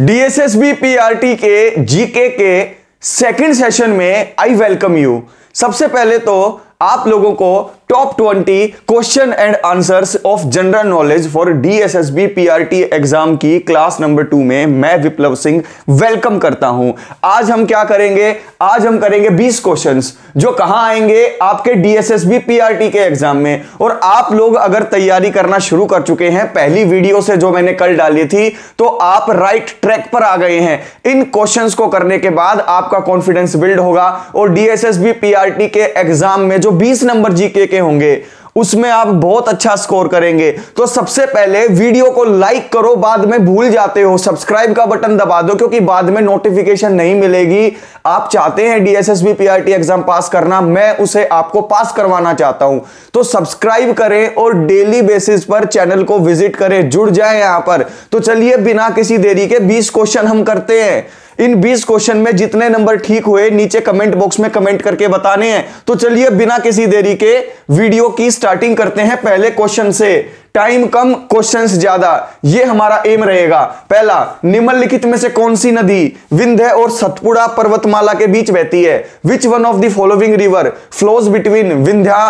DSSB PRT के GK के second session में आई वेलकम यू सबसे पहले तो आप लोगों को top 20 question and answers of general knowledge for DSSB PRT exam की क्लास नंबर टू में मैं विप्लव सिंह वेलकम करता हूं आज हम क्या करेंगे आज हम करेंगे 20 क्वेश्चंस जो कहां आएंगे आपके डीएसएसबी पीआरटी के एग्जाम में और आप लोग अगर तैयारी करना शुरू कर चुके हैं पहली वीडियो से जो मैंने कल डाली थी तो आप राइट ट्रैक पर आ गए हैं इन क्वेश्चन को करने के बाद आपका कॉन्फिडेंस बिल्ड होगा और डीएसएसबी पीआरटी के एग्जाम में जो बीस नंबर जीके के होंगे उसमें आप बहुत अच्छा स्कोर करेंगे तो सबसे पहले वीडियो को लाइक करो बाद में भूल जाते हो सब्सक्राइब का बटन दबा दो क्योंकि बाद में नोटिफिकेशन नहीं मिलेगी आप चाहते हैं डीएसएसबी पीआरटी एग्जाम पास करना मैं उसे आपको पास करवाना चाहता हूं तो सब्सक्राइब करें और डेली बेसिस पर चैनल को विजिट करें जुड़ जाए यहां पर तो चलिए बिना किसी देरी के बीस क्वेश्चन हम करते हैं इन 20 क्वेश्चन में जितने नंबर ठीक हुए नीचे कमेंट बॉक्स में कमेंट करके बताने हैं तो चलिए बिना किसी देरी के वीडियो की स्टार्टिंग करते हैं पहले क्वेश्चन से टाइम कम क्वेश्चंस ज्यादा ये हमारा एम रहेगा पहला निम्नलिखित में से कौन सी नदी विंध्य और सतपुड़ा पर्वतमाला के बीच बहती है which one of the following river flows between Vindhya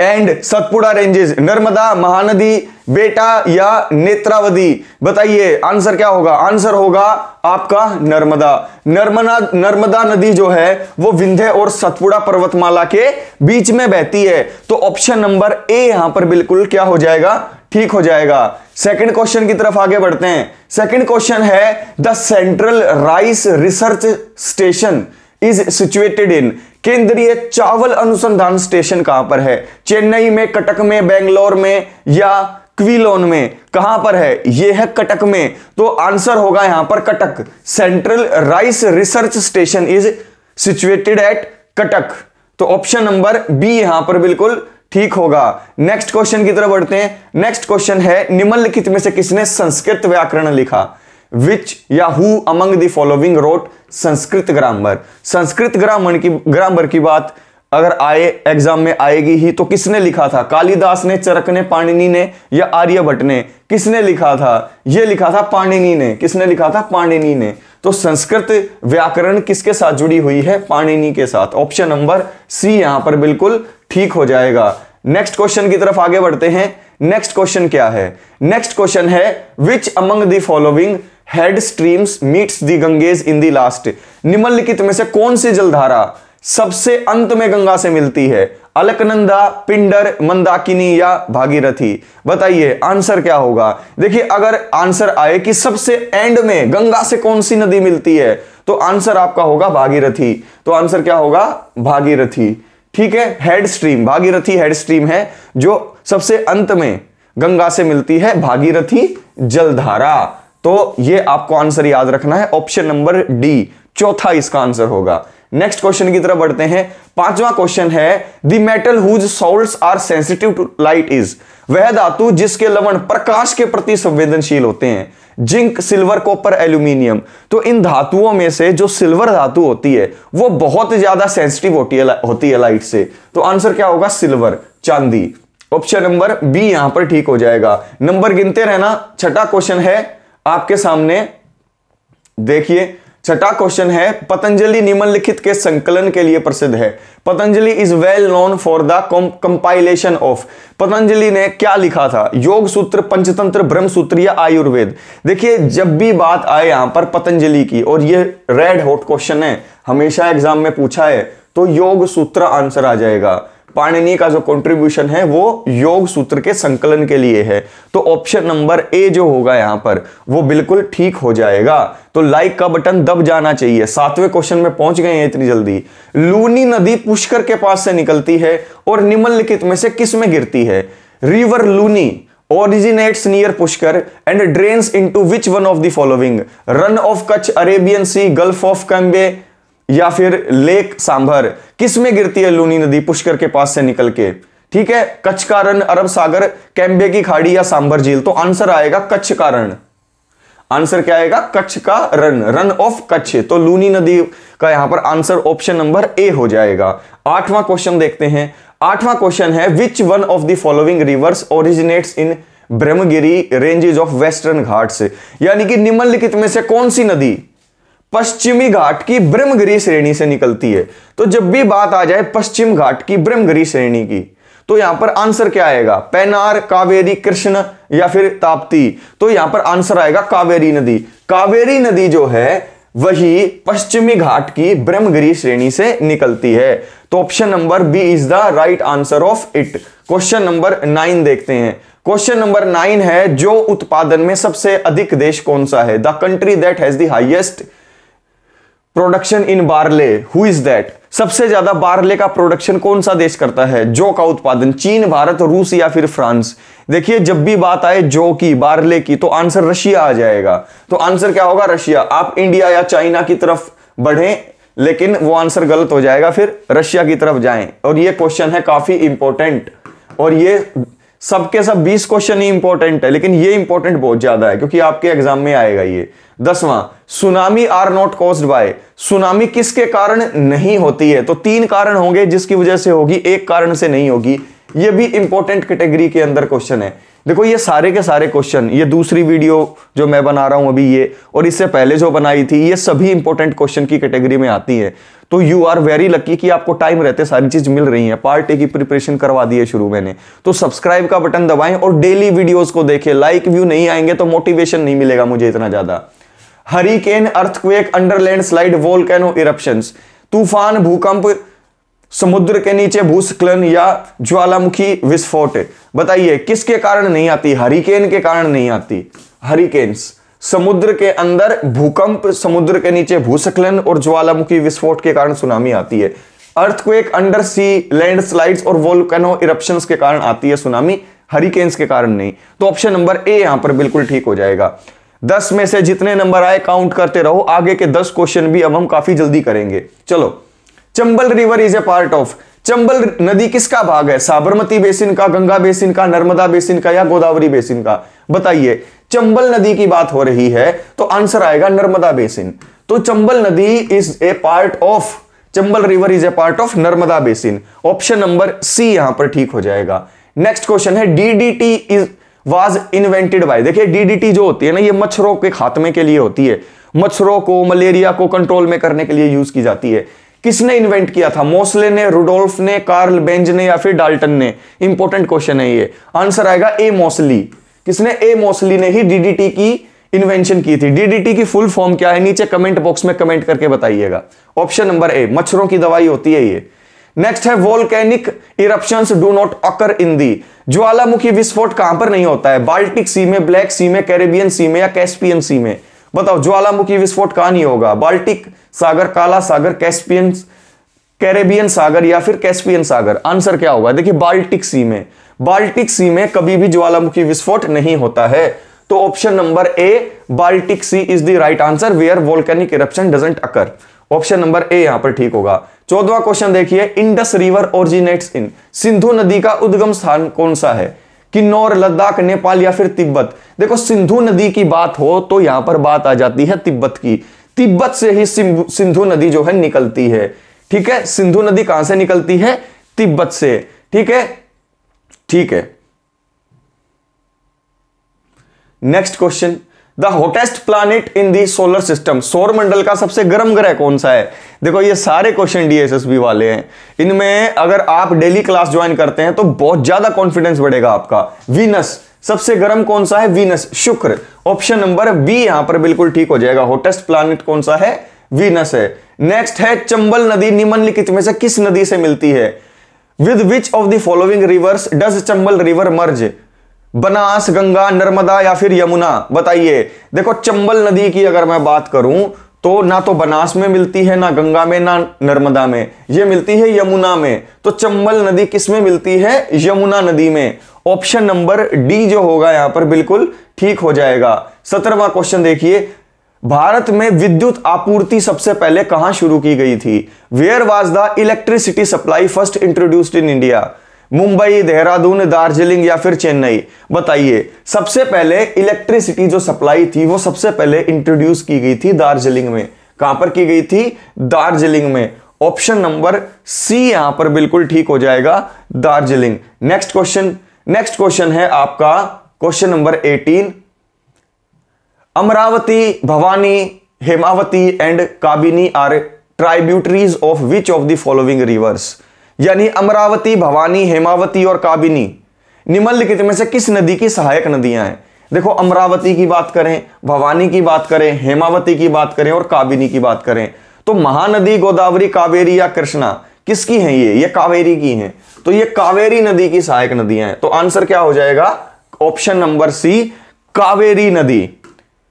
and Satpura ranges Narmada Mahanadi Betwa या नेत्रावती बताइए आंसर क्या होगा आंसर होगा आपका नर्मदा नर्मदा नर्मदा नदी जो है वो विंध्य और सतपुड़ा पर्वतमाला के बीच में बहती है तो ऑप्शन नंबर ए यहां पर बिल्कुल क्या हो जाएगा ठीक हो जाएगा सेकंड क्वेश्चन की तरफ आगे बढ़ते हैं सेकंड क्वेश्चन है the central rice research station is situated in केंद्रीय चावल अनुसंधान स्टेशन कहां पर है चेन्नई में कटक में बेंगलोर में या क्वीलोन में कहां पर है यह है कटक में तो आंसर होगा यहां पर Cuttack central rice research station is situated at Cuttack तो ऑप्शन नंबर बी यहां पर बिल्कुल ठीक होगा नेक्स्ट क्वेश्चन की तरफ बढ़ते हैं नेक्स्ट क्वेश्चन है निम्नलिखित में से किसने संस्कृत व्याकरण लिखा विच या who among the following wrote Sanskrit grammar Sanskrit grammar की ग्रामर की बात अगर आए एग्जाम में आएगी ही तो किसने लिखा था कालिदास ने चरक ने पाणिनी ने या आर्यभट्ट ने किसने लिखा था यह लिखा था पाणिनी ने किसने लिखा था पाणिनी ने तो संस्कृत व्याकरण किसके साथ जुड़ी हुई है पाणिनी के साथ ऑप्शन नंबर सी यहां पर बिल्कुल ठीक हो जाएगा नेक्स्ट क्वेश्चन की तरफ आगे बढ़ते हैं नेक्स्ट क्वेश्चन क्या है नेक्स्ट क्वेश्चन है which among the following head streams meets the Ganges in the last निम्नलिखित में से कौन सी जलधारा सबसे अंत में गंगा से मिलती है अलकनंदा पिंडर मंदाकिनी या भागीरथी बताइए आंसर क्या होगा देखिए अगर आंसर आए कि सबसे एंड में गंगा से कौन सी नदी मिलती है तो आंसर आपका होगा भागीरथी तो आंसर क्या होगा भागीरथी ठीक है head stream Bhagirathi head stream है जो सबसे अंत में गंगा से मिलती है भागीरथी जलधारा तो ये आपको आंसर याद रखना है ऑप्शन नंबर डी चौथा इसका आंसर होगा नेक्स्ट क्वेश्चन की तरफ बढ़ते हैं पांचवा क्वेश्चन है the metal whose salts are sensitive to light is वह धातु जिसके लवण प्रकाश के प्रति संवेदनशील होते हैं जिंक सिल्वर कॉपर एल्यूमिनियम तो इन धातुओं में से जो सिल्वर धातु होती है वो बहुत ज्यादा सेंसिटिव होती है होती है लाइट से तो आंसर क्या होगा सिल्वर चांदी ऑप्शन नंबर बी यहां पर ठीक हो जाएगा नंबर गिनते रहना छठा क्वेश्चन है आपके सामने देखिए छठा क्वेश्चन है पतंजलि निम्नलिखित के संकलन के लिए प्रसिद्ध है Patanjali is well known for the compilation of Patanjali ने क्या लिखा था योग सूत्र पंचतंत्र ब्रह्म सूत्र या आयुर्वेद देखिए जब भी बात आए यहां पर पतंजलि की और ये रेड हॉट क्वेश्चन है हमेशा एग्जाम में पूछा है तो योग सूत्र आंसर आ जाएगा पाणिनि का जो कंट्रीब्यूशन है वो योग सूत्र के संकलन के लिए है तो ऑप्शन नंबर ए जो होगा यहां पर वो बिल्कुल ठीक हो जाएगा तो लाइक का बटन दब जाना चाहिए सातवें क्वेश्चन में पहुंच गए हैं इतनी जल्दी लूनी नदी पुष्कर के पास से निकलती है और निम्नलिखित में से किस में गिरती है river Luni originates near Pushkar and drains into which one of the following Rann of Kutch Arabian Sea Gulf of Cambay या फिर लेक सांभर किस में गिरती है लूनी नदी पुष्कर के पास से निकल के ठीक है कच्छ का अरब सागर कैम्बे की खाड़ी या सांभर झील तो आंसर आएगा कच्छ का आंसर क्या आएगा कच्छ का रन रन ऑफ कच्छ तो लूनी नदी का यहां पर आंसर ऑप्शन नंबर ए हो जाएगा आठवां क्वेश्चन देखते हैं आठवां क्वेश्चन है which one of the following rivers originates in Brahmagiri ranges of Western Ghats यानी कि निम्नलिखित में से कौन सी नदी पश्चिमी घाट की ब्रह्मगिरी श्रेणी से निकलती है तो जब भी बात आ जाए पश्चिम घाट की ब्रह्मगिरी श्रेणी की तो यहां पर आंसर क्या आएगा पैनार कावेरी कृष्ण या फिर ताप्ती तो यहां पर आंसर आएगा कावेरी नदी कावेरी नदी जो है वही पश्चिमी घाट की ब्रह्मगिरी श्रेणी से निकलती है तो option number B is the right answer of it question number nine देखते हैं क्वेश्चन नंबर नाइन है जो उत्पादन में सबसे अधिक देश कौन सा है the country that has the highest production in barley who is that सबसे ज्यादा बार्ले का प्रोडक्शन कौन सा देश करता है जो का उत्पादन चीन भारत रूस या फिर फ्रांस देखिए जब भी बात आए जो की बार्ले की तो आंसर रशिया आ जाएगा तो आंसर क्या होगा रशिया आप इंडिया या चाइना की तरफ बढ़े लेकिन वो आंसर गलत हो जाएगा फिर रशिया की तरफ जाएं और ये क्वेश्चन है काफी इंपॉर्टेंट और ये सबके सब 20 क्वेश्चन ही इंपॉर्टेंट है लेकिन ये इंपॉर्टेंट बहुत ज्यादा है क्योंकि आपके एग्जाम में आएगा ये दसवां tsunami are not caused by tsunami किसके कारण नहीं होती है तो तीन कारण होंगे जिसकी वजह से होगी एक कारण से नहीं होगी ये भी इंपॉर्टेंट कैटेगरी के अंदर क्वेश्चन है देखो ये सारे के सारे क्वेश्चन ये दूसरी वीडियो जो मैं बना रहा हूं अभी ये और इससे पहले जो बनाई थी ये सभी इंपॉर्टेंट क्वेश्चन की कैटेगरी में आती है तो यू आर वेरी लकी कि आपको टाइम रहते सारी चीज मिल रही है पार्ट ए की प्रिपरेशन करवा दी है शुरू मैंने तो सब्सक्राइब का बटन दबाएं और डेली वीडियोस को देखें लाइक व्यू नहीं आएंगे तो मोटिवेशन नहीं मिलेगा मुझे इतना ज्यादा hurricane earthquake under land slide volcano eruption तूफान भूकंप समुद्र के नीचे भूस्खलन या ज्वालामुखी विस्फोट बताइए किसके कारण नहीं आती हरिकेन के कारण नहीं आती हरिकेन्स समुद्र के अंदर भूकंप समुद्र के नीचे भूस्खलन और ज्वालामुखी विस्फोट के कारण सुनामी आती है अर्थक्वेक अंडर सी लैंडस्लाइड्स और वोल्केनो इरप्शंस के कारण आती है सुनामी हरिकेन्स के कारण नहीं तो ऑप्शन नंबर ए यहां पर बिल्कुल ठीक हो जाएगा दस में से जितने नंबर आए काउंट करते रहो आगे के दस क्वेश्चन भी अब हम काफी जल्दी करेंगे चलो Chambal river is a part of Chambal नदी किसका भाग है साबरमती बेसिन का गंगा बेसिन का नर्मदा बेसिन का या गोदावरी बेसिन का बताइए चंबल नदी की बात हो रही है तो आंसर आएगा नर्मदा बेसिन तो चंबल नदी is a part of Chambal river is a part of Narmada basin option number C यहां पर ठीक हो जाएगा नेक्स्ट क्वेश्चन है DDT is was invented by देखिए डीडीटी जो होती है ना ये मच्छरों के खात्मे के लिए होती है मच्छरों को मलेरिया को कंट्रोल में करने के लिए यूज की जाती है किसने इन्वेंट किया था मोसले ने रुडोल्फ ने कार्ल बेंज ने या फिर डाल्टन ने इंपॉर्टेंट क्वेश्चन है ये आंसर आएगा ए मोसली किसने ए मोसली ने ही डीडीटी की इन्वेंशन की थी डीडीटी की फुल फॉर्म क्या है नीचे कमेंट बॉक्स में कमेंट करके बताइएगा ऑप्शन नंबर ए मच्छरों की दवाई होती है ये नेक्स्ट है volcanic eruptions do not occur in the ज्वालामुखी विस्फोट कहां पर नहीं होता है बाल्टिक सी में ब्लैक सी में कैरेबियन सी में या कैस्पियन सी में बताओ ज्वालामुखी विस्फोट कहां नहीं होगा बाल्टिक सागर काला सागर कैस्पियन कैरेबियन सागर या फिर कैस्पियन सागर आंसर क्या होगा देखिए बाल्टिक सी में बाल्टिक सी में कभी भी ज्वालामुखी विस्फोट नहीं होता है तो option number A Baltic Sea is the right answer where volcanic eruption doesn't occur option number A यहां पर ठीक होगा चौदवा क्वेश्चन देखिए Indus river originates in Sindhu नदी का उद्गम स्थान कौन सा है किन्नौर लद्दाख नेपाल या फिर तिब्बत देखो सिंधु नदी की बात हो तो यहां पर बात आ जाती है तिब्बत की तिब्बत से ही सिंधु नदी जो है निकलती है ठीक है सिंधु नदी कहां से निकलती है तिब्बत से ठीक है ठीक है next question the hottest planet in the solar system सौर मंडल का सबसे गर्म ग्रह कौन सा है देखो ये सारे क्वेश्चन डीएसएसबी वाले हैं इनमें अगर आप डेली क्लास ज्वाइन करते हैं तो बहुत ज्यादा कॉन्फिडेंस बढ़ेगा आपका वीनस सबसे गर्म कौन सा है वीनस शुक्र ऑप्शन नंबर बी यहां पर बिल्कुल ठीक हो जाएगा हॉटेस्ट प्लानिट कौन सा है वीनस है नेक्स्ट है चंबल नदी निम्नलिखित में से किस नदी से मिलती है with which of the following rivers does Chambal river merge Banas Ganga Narmada या फिर यमुना बताइए देखो चंबल नदी की अगर मैं बात करूं तो ना तो बनास में मिलती है ना गंगा में ना नर्मदा में ये मिलती है यमुना में तो चंबल नदी किस में मिलती है यमुना नदी में ऑप्शन नंबर डी जो होगा यहां पर बिल्कुल ठीक हो जाएगा सत्रहवा क्वेश्चन देखिए भारत में विद्युत आपूर्ति सबसे पहले कहां शुरू की गई थी where was the electricity supply first introduced in India Mumbai Dehradun Darjeeling या फिर चेन्नई बताइए सबसे पहले इलेक्ट्रिसिटी जो सप्लाई थी वो सबसे पहले इंट्रोड्यूस की गई थी दार्जिलिंग में कहां पर की गई थी दार्जिलिंग में ऑप्शन नंबर सी यहां पर बिल्कुल ठीक हो जाएगा Darjeeling next question next question है आपका question number eighteen Amaravati Bhavani Hemavati and Kabini are tributaries of which of the following rivers यानी अमरावती भवानी हेमावती और काबिनी निम्नलिखित में से किस नदी की सहायक नदियां हैं देखो अमरावती की बात करें भवानी की बात करें हेमावती की बात करें और काबिनी की बात करें तो महानदी गोदावरी कावेरी या कृष्णा किसकी हैं ये ये कावेरी की हैं तो ये कावेरी नदी की सहायक नदियां हैं तो आंसर क्या हो जाएगा ऑप्शन नंबर सी कावेरी नदी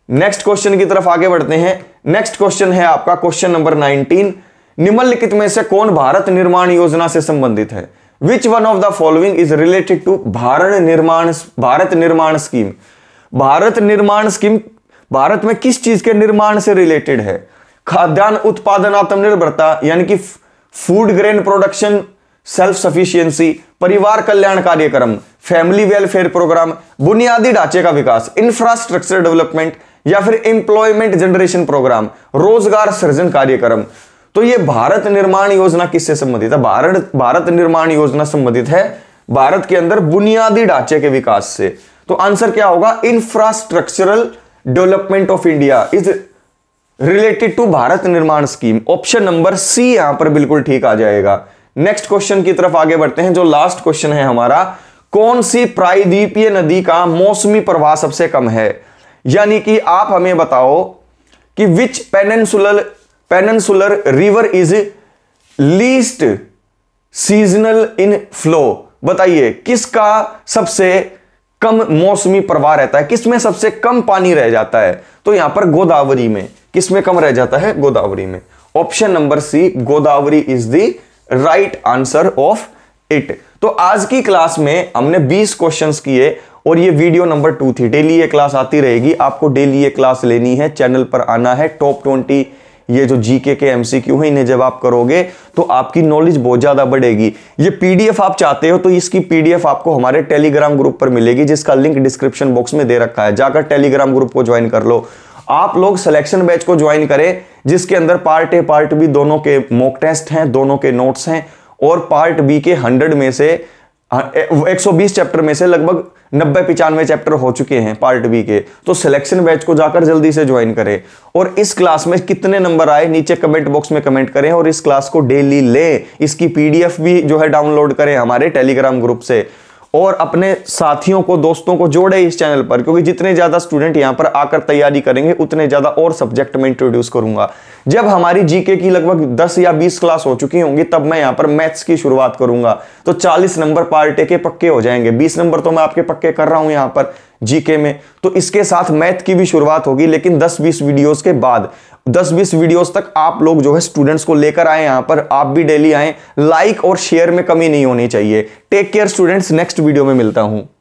नेक्स्ट क्वेश्चन की तरफ आगे बढ़ते हैं नेक्स्ट क्वेश्चन है आपका क्वेश्चन नंबर 19 निम्नलिखित में से कौन भारत निर्माण योजना से संबंधित है which one of the following is related to Bharat Nirman Bharat Nirman scheme Bharat Nirman scheme Bharat में किस चीज के निर्माण से रिलेटेड है खाद्यान्न उत्पादन आत्मनिर्भरता यानी कि food grain production self sufficiency परिवार कल्याण कार्यक्रम फैमिली वेलफेयर प्रोग्राम बुनियादी ढांचे का विकास इंफ्रास्ट्रक्चर डेवलपमेंट या फिर इंप्लॉयमेंट जनरेशन प्रोग्राम रोजगार सृजन कार्यक्रम तो ये भारत निर्माण योजना किससे संबंधित है भारत भारत निर्माण योजना संबंधित है भारत के अंदर बुनियादी ढांचे के विकास से तो आंसर क्या होगा infrastructural development of India is related to Bharat Nirman scheme option number C यहां पर बिल्कुल ठीक आ जाएगा नेक्स्ट क्वेश्चन की तरफ आगे बढ़ते हैं जो लास्ट क्वेश्चन है हमारा कौन सी प्रायद्वीपीय नदी का मौसमी प्रवाह सबसे कम है यानी कि आप हमें बताओ कि which peninsular peninsular river is least seasonal in flow बताइए किसका सबसे कम मौसमी प्रवाह रहता है किसमें सबसे कम पानी रह जाता है तो यहां पर गोदावरी में किसमें कम रह जाता है गोदावरी में option number C Godavari is the right answer of it तो आज की क्लास में हमने 20 क्वेश्चंस किए और ये वीडियो नंबर टू थी डेली ये क्लास आती रहेगी आपको डेली ये क्लास लेनी है चैनल पर आना है टॉप ट्वेंटी ये जो जीके के एम सी क्यू है इन्हें जब आप करोगे तो आपकी नॉलेज बहुत ज़्यादा बढ़ेगी ये पीडीएफ आप चाहते हो तो इसकी पीडीएफ आपको हमारे टेलीग्राम ग्रुप पर मिलेगी जिसका लिंक डिस्क्रिप्शन बॉक्स में दे रखा है जाकर टेलीग्राम ग्रुप को ज्वाइन कर लो आप लोग सिलेक्शन बैच को ज्वाइन करें जिसके अंदर पार्ट ए पार्ट बी दोनों के मॉक टेस्ट हैं दोनों के नोट्स हैं और पार्ट बी के हंड्रेड में से 120 हाँ, चैप्टर में से लगभग नब्बे पिचानवे चैप्टर हो चुके हैं पार्ट बी के तो सिलेक्शन बैच को जाकर जल्दी से ज्वाइन करें और इस क्लास में कितने नंबर आए नीचे कमेंट बॉक्स में कमेंट करें और इस क्लास को डेली लें इसकी पीडीएफ भी जो है डाउनलोड करें हमारे टेलीग्राम ग्रुप से और अपने साथियों को दोस्तों को जोड़े इस चैनल पर क्योंकि जितने ज़्यादा स्टूडेंट यहाँ पर आकर तैयारी करेंगे उतने ज़्यादा और सब्जेक्ट में इंट्रोड्यूस करूँगा जब हमारी जीके की लगभग 10 या 20 क्लास हो चुकी होंगी तब मैं यहाँ पर मैथ्स की शुरुआत करूँगा तो 40 नंबर पार्टे के पक्के हो जाएंगे 20 नंबर तो मैं आपके पक्के कर रहा हूँ यहाँ पर जीके में तो इसके साथ मैथ की भी शुरुआत होगी लेकिन 10-20 वीडियोस के बाद 10-20 वीडियोस तक आप लोग जो है स्टूडेंट्स को लेकर आए यहां पर आप भी डेली आए लाइक और शेयर में कमी नहीं होनी चाहिए take care students next video में मिलता हूं